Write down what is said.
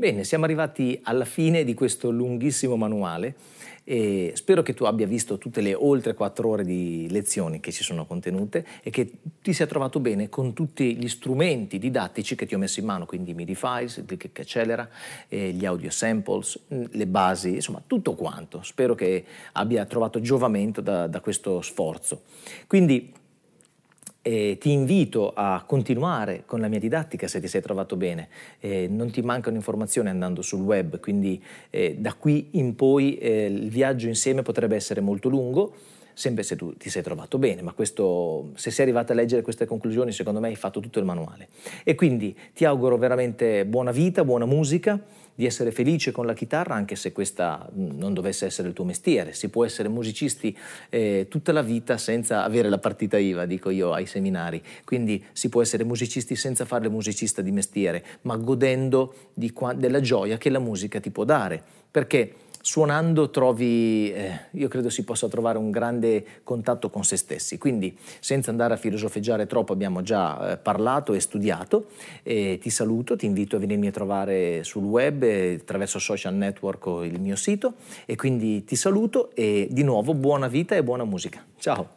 Bene, siamo arrivati alla fine di questo lunghissimo manuale e spero che tu abbia visto tutte le oltre 4 ore di lezioni che ci sono contenute e che ti sia trovato bene con tutti gli strumenti didattici che ti ho messo in mano, quindi i MIDI files, il click che accelera, eh, gli audio samples, mm, le basi, insomma tutto quanto. Spero che abbia trovato giovamento da, da questo sforzo. Quindi eh, ti invito a continuare con la mia didattica se ti sei trovato bene. Eh, non ti mancano informazioni andando sul web, quindi eh, da qui in poi eh, il viaggio insieme potrebbe essere molto lungo, sempre se tu ti sei trovato bene, ma questo, se sei arrivato a leggere queste conclusioni, secondo me hai fatto tutto il manuale. E quindi ti auguro veramente buona vita, buona musica di essere felice con la chitarra anche se questa mm, non dovesse essere il tuo mestiere. Si può essere musicisti eh, tutta la vita senza avere la partita IVA, dico io ai seminari. Quindi si può essere musicisti senza fare il musicista di mestiere, ma godendo di della gioia che la musica ti può dare. Perché Suonando trovi, eh, io credo si possa trovare un grande contatto con se stessi, quindi senza andare a filosofeggiare troppo abbiamo già eh, parlato e studiato, eh, ti saluto, ti invito a venirmi a trovare sul web, eh, attraverso social network o il mio sito e quindi ti saluto e di nuovo buona vita e buona musica. Ciao!